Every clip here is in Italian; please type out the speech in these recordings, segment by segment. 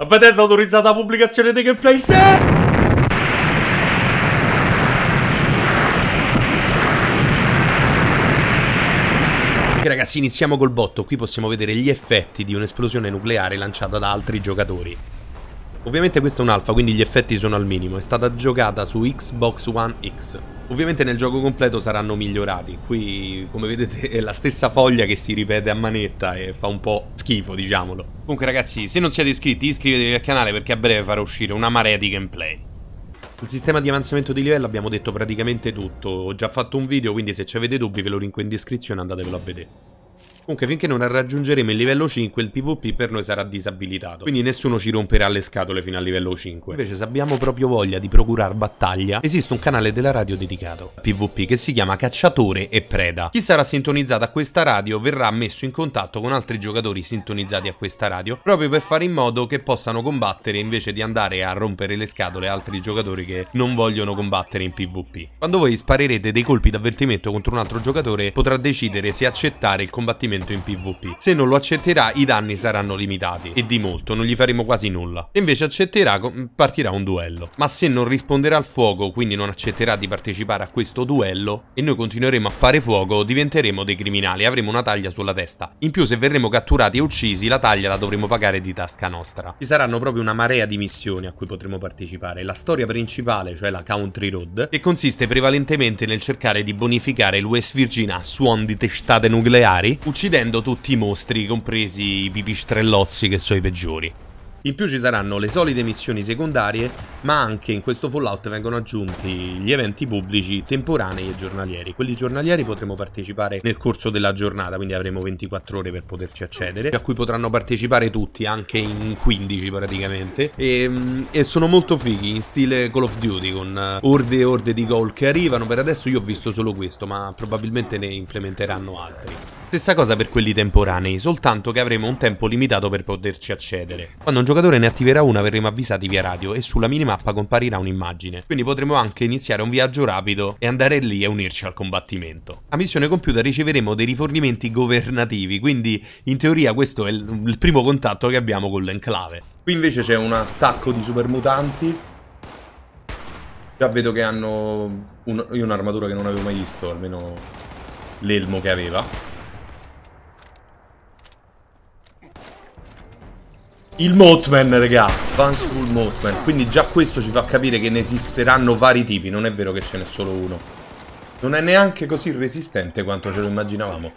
La Bethesda ha autorizzato la pubblicazione dei gameplay se... ragazzi iniziamo col botto, qui possiamo vedere gli effetti di un'esplosione nucleare lanciata da altri giocatori Ovviamente questa è un'alfa quindi gli effetti sono al minimo, è stata giocata su Xbox One X Ovviamente nel gioco completo saranno migliorati. Qui, come vedete, è la stessa foglia che si ripete a manetta e fa un po' schifo, diciamolo. Comunque, ragazzi, se non siete iscritti, iscrivetevi al canale perché a breve farò uscire una marea di gameplay. Sul sistema di avanzamento di livello abbiamo detto praticamente tutto. Ho già fatto un video, quindi se avete dubbi ve lo linko in descrizione, e andatevelo a vedere. Comunque finché non raggiungeremo il livello 5 il PvP per noi sarà disabilitato, quindi nessuno ci romperà le scatole fino al livello 5. Invece se abbiamo proprio voglia di procurar battaglia, esiste un canale della radio dedicato al PvP che si chiama Cacciatore e Preda. Chi sarà sintonizzato a questa radio verrà messo in contatto con altri giocatori sintonizzati a questa radio, proprio per fare in modo che possano combattere invece di andare a rompere le scatole altri giocatori che non vogliono combattere in PvP. Quando voi sparerete dei colpi d'avvertimento contro un altro giocatore, potrà decidere se accettare il combattimento riferimento in PvP. Se non lo accetterà, i danni saranno limitati, e di molto, non gli faremo quasi nulla. Se invece accetterà, partirà un duello. Ma se non risponderà al fuoco, quindi non accetterà di partecipare a questo duello, e noi continueremo a fare fuoco, diventeremo dei criminali, avremo una taglia sulla testa. In più, se verremo catturati e uccisi, la taglia la dovremo pagare di tasca nostra. Ci saranno proprio una marea di missioni a cui potremo partecipare. La storia principale, cioè la Country Road, che consiste prevalentemente nel cercare di bonificare l'US Virginia a suon di testate nucleari, uccidendo uccidendo tutti i mostri, compresi i pipistrellozzi che sono i peggiori. In più ci saranno le solite missioni secondarie ma anche in questo Fallout vengono aggiunti gli eventi pubblici temporanei e giornalieri. Quelli giornalieri potremo partecipare nel corso della giornata, quindi avremo 24 ore per poterci accedere, a cui potranno partecipare tutti, anche in 15 praticamente, e, ehm, e sono molto fighi, in stile Call of Duty, con eh, orde e orde di goal che arrivano, per adesso io ho visto solo questo, ma probabilmente ne implementeranno altri. Stessa cosa per quelli temporanei, soltanto che avremo un tempo limitato per poterci accedere. Quando un giocatore ne attiverà una verremo avvisati via radio e sulla minima mappa comparirà un'immagine, quindi potremo anche iniziare un viaggio rapido e andare lì e unirci al combattimento. A missione compiuta riceveremo dei rifornimenti governativi, quindi in teoria questo è il primo contatto che abbiamo con l'enclave. Qui invece c'è un attacco di supermutanti. Già vedo che hanno un, un'armatura che non avevo mai visto, almeno l'elmo che aveva. Il Mothman, raga. Advanced Mothman. Quindi già questo ci fa capire che ne esisteranno vari tipi. Non è vero che ce n'è solo uno. Non è neanche così resistente quanto ce lo immaginavamo.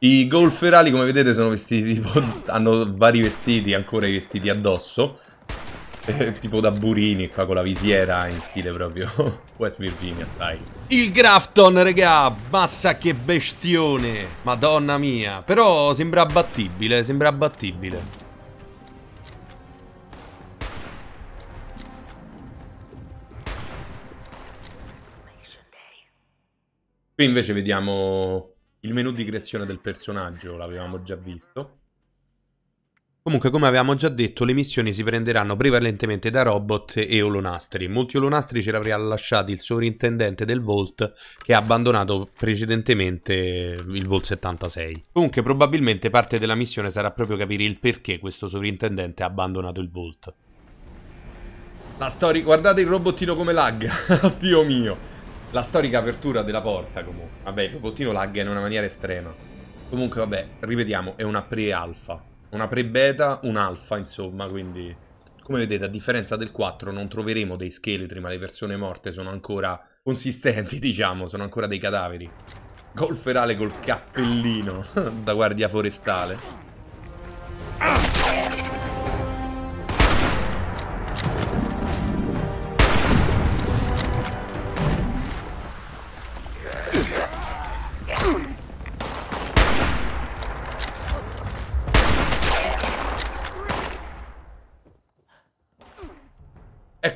I golferali, come vedete, sono vestiti tipo... Hanno vari vestiti, ancora i vestiti addosso. Eh, tipo da burini qua con la visiera in stile proprio West Virginia style. Il Grafton, regà, mazza che bestione, madonna mia. Però sembra abbattibile, sembra abbattibile. Qui invece vediamo il menu di creazione del personaggio, l'avevamo già visto. Comunque, come avevamo già detto, le missioni si prenderanno prevalentemente da robot e olonastri. Molti olonastri ce li aveva lasciati il sovrintendente del Volt che ha abbandonato precedentemente il Volt 76. Comunque, probabilmente parte della missione sarà proprio capire il perché questo sovrintendente ha abbandonato il Volt. La storia, guardate il robottino come lagga, oddio mio. La storica apertura della porta comunque. Vabbè, il robottino lagga in una maniera estrema. Comunque, vabbè, ripetiamo, è una pre-alfa. Una pre-beta, un'alfa, insomma, quindi... Come vedete, a differenza del 4, non troveremo dei scheletri, ma le persone morte sono ancora consistenti, diciamo, sono ancora dei cadaveri. Gol ferale col cappellino da guardia forestale.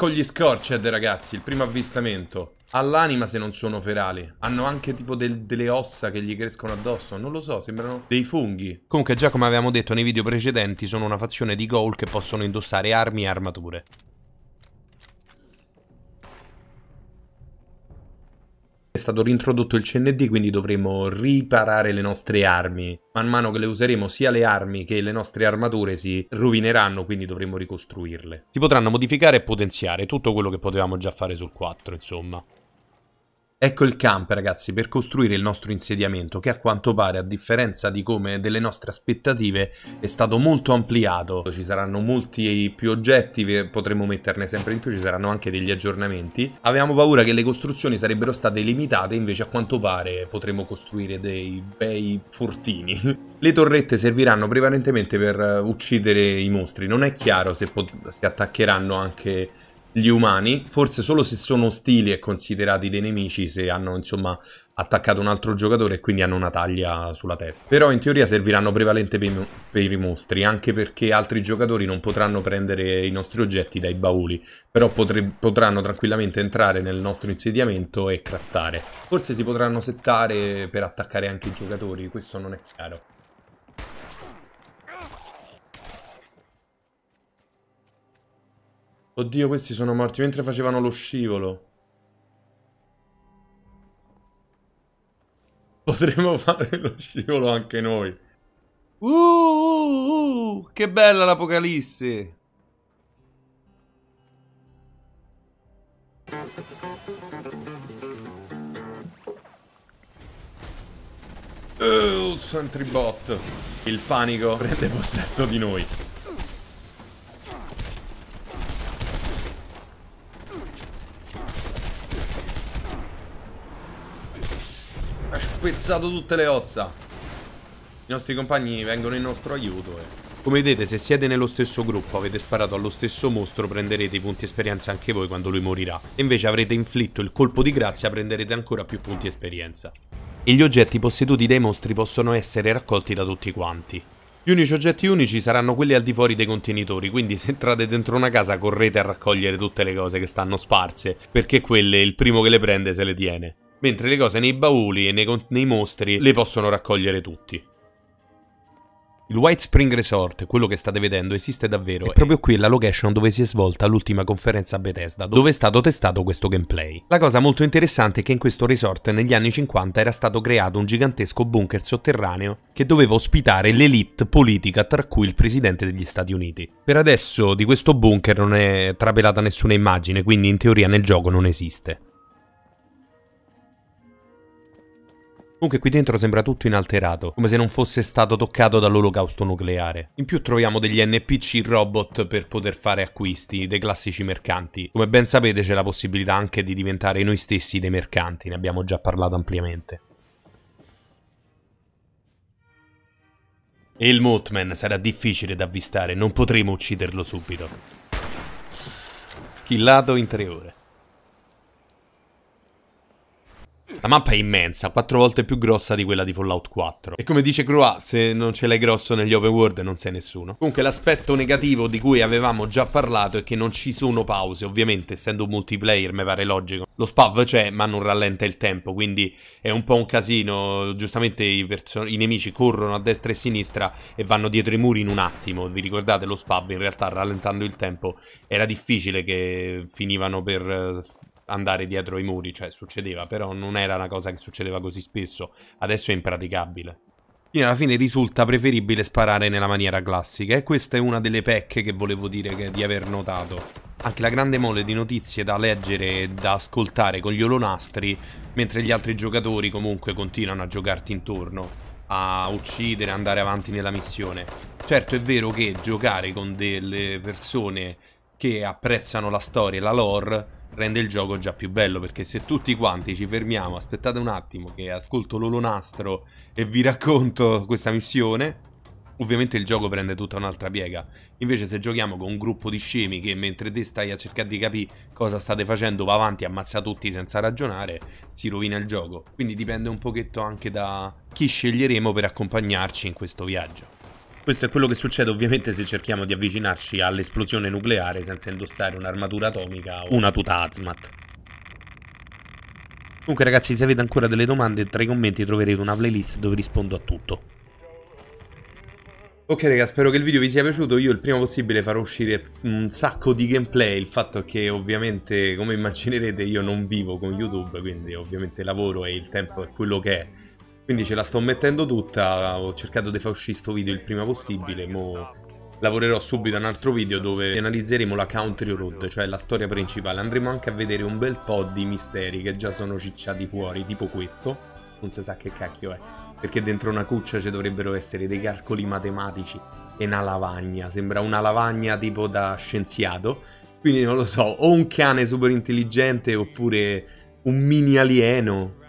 con gli Scorched, ragazzi, il primo avvistamento. All'anima se non sono ferali. Hanno anche tipo del, delle ossa che gli crescono addosso. Non lo so, sembrano dei funghi. Comunque, già come avevamo detto nei video precedenti, sono una fazione di Goal che possono indossare armi e armature. È stato reintrodotto il CND, quindi dovremo riparare le nostre armi. Man mano che le useremo, sia le armi che le nostre armature si rovineranno, quindi dovremo ricostruirle. Si potranno modificare e potenziare tutto quello che potevamo già fare sul 4, insomma. Ecco il camp, ragazzi, per costruire il nostro insediamento, che a quanto pare, a differenza di come delle nostre aspettative, è stato molto ampliato. Ci saranno molti più oggetti, potremo metterne sempre in più, ci saranno anche degli aggiornamenti. Avevamo paura che le costruzioni sarebbero state limitate, invece a quanto pare potremo costruire dei bei fortini. Le torrette serviranno prevalentemente per eh, uccidere i mostri, non è chiaro se si attaccheranno anche gli umani, forse solo se sono ostili e considerati dei nemici, se hanno insomma attaccato un altro giocatore e quindi hanno una taglia sulla testa. Però in teoria serviranno prevalente per, per i mostri, anche perché altri giocatori non potranno prendere i nostri oggetti dai bauli, però potranno tranquillamente entrare nel nostro insediamento e craftare. Forse si potranno settare per attaccare anche i giocatori, questo non è chiaro. Oddio, questi sono morti mentre facevano lo scivolo. Potremmo fare lo scivolo anche noi. Uh, uh, uh che bella l'apocalisse! Uh, Sentry Bot. Il panico prende possesso di noi. spezzato tutte le ossa. I nostri compagni vengono in nostro aiuto. Eh. Come vedete, se siete nello stesso gruppo, avete sparato allo stesso mostro, prenderete i punti esperienza anche voi quando lui morirà. E invece avrete inflitto il colpo di grazia, prenderete ancora più punti esperienza. E gli oggetti posseduti dai mostri possono essere raccolti da tutti quanti. Gli unici oggetti unici saranno quelli al di fuori dei contenitori, quindi se entrate dentro una casa correte a raccogliere tutte le cose che stanno sparse, perché quelle il primo che le prende se le tiene mentre le cose nei bauli e nei, nei mostri le possono raccogliere tutti. Il White Spring Resort, quello che state vedendo, esiste davvero. È proprio qui la location dove si è svolta l'ultima conferenza a Bethesda, dove è stato testato questo gameplay. La cosa molto interessante è che in questo resort negli anni 50 era stato creato un gigantesco bunker sotterraneo che doveva ospitare l'elite politica, tra cui il presidente degli Stati Uniti. Per adesso di questo bunker non è trapelata nessuna immagine, quindi in teoria nel gioco non esiste. Comunque qui dentro sembra tutto inalterato, come se non fosse stato toccato dall'olocausto nucleare. In più troviamo degli NPC robot per poter fare acquisti, dei classici mercanti. Come ben sapete c'è la possibilità anche di diventare noi stessi dei mercanti, ne abbiamo già parlato ampliamente. E il Moltman sarà difficile da avvistare, non potremo ucciderlo subito. Killato in tre ore. La mappa è immensa, quattro volte più grossa di quella di Fallout 4. E come dice Croix, se non ce l'hai grosso negli open world non sei nessuno. Comunque l'aspetto negativo di cui avevamo già parlato è che non ci sono pause, ovviamente essendo un multiplayer mi pare logico. Lo spav c'è ma non rallenta il tempo, quindi è un po' un casino, giustamente i, i nemici corrono a destra e a sinistra e vanno dietro i muri in un attimo. Vi ricordate lo spav in realtà rallentando il tempo era difficile che finivano per eh, andare dietro i muri, cioè succedeva, però non era una cosa che succedeva così spesso, adesso è impraticabile. Quindi alla fine risulta preferibile sparare nella maniera classica e questa è una delle pecche che volevo dire che, di aver notato. Anche la grande mole di notizie da leggere e da ascoltare con gli olonastri, mentre gli altri giocatori comunque continuano a giocarti intorno a uccidere, andare avanti nella missione. Certo è vero che giocare con delle persone che apprezzano la storia e la lore rende il gioco già più bello perché se tutti quanti ci fermiamo, aspettate un attimo che ascolto l'olonastro e vi racconto questa missione, ovviamente il gioco prende tutta un'altra piega. Invece se giochiamo con un gruppo di scemi che mentre te stai a cercare di capire cosa state facendo va avanti e ammazza tutti senza ragionare, si rovina il gioco. Quindi dipende un pochetto anche da chi sceglieremo per accompagnarci in questo viaggio. Questo è quello che succede ovviamente se cerchiamo di avvicinarci all'esplosione nucleare senza indossare un'armatura atomica o una tuta Azmat. Comunque ragazzi, se avete ancora delle domande, tra i commenti troverete una playlist dove rispondo a tutto. Ok raga, spero che il video vi sia piaciuto, io il prima possibile farò uscire un sacco di gameplay, il fatto è che ovviamente come immaginerete io non vivo con YouTube, quindi ovviamente lavoro e il tempo è quello che è, quindi ce la sto mettendo tutta, ho cercato di far uscire questo video il prima possibile, mo lavorerò subito a un altro video dove analizzeremo la country road, cioè la storia principale. Andremo anche a vedere un bel po' di misteri che già sono cicciati fuori, tipo questo. Non si sa che cacchio è, perché dentro una cuccia ci dovrebbero essere dei calcoli matematici e una lavagna. Sembra una lavagna tipo da scienziato. Quindi non lo so, o un cane super intelligente oppure un mini alieno,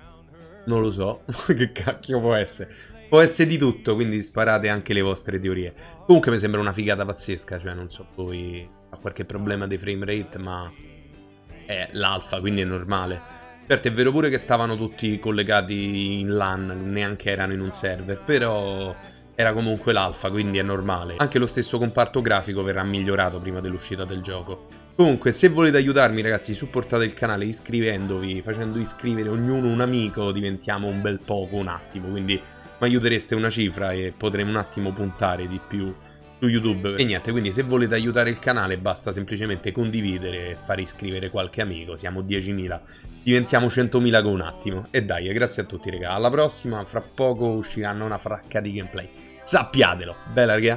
non lo so, che cacchio può essere. Può essere di tutto, quindi sparate anche le vostre teorie. Comunque mi sembra una figata pazzesca, cioè non so poi ha qualche problema di frame rate, ma è l'alfa, quindi è normale. Certo, è vero pure che stavano tutti collegati in LAN, neanche erano in un server, però era comunque l'alfa, quindi è normale. Anche lo stesso comparto grafico verrà migliorato prima dell'uscita del gioco. Comunque, se volete aiutarmi, ragazzi, supportate il canale iscrivendovi, facendo iscrivere ognuno un amico, diventiamo un bel poco, un attimo. Quindi mi aiutereste una cifra e potremo un attimo puntare di più su YouTube. E niente, quindi se volete aiutare il canale, basta semplicemente condividere e far iscrivere qualche amico. Siamo 10.000, diventiamo 100.000 con un attimo. E dai, grazie a tutti, raga. Alla prossima, fra poco usciranno una fracca di gameplay. Sappiatelo, bella raga.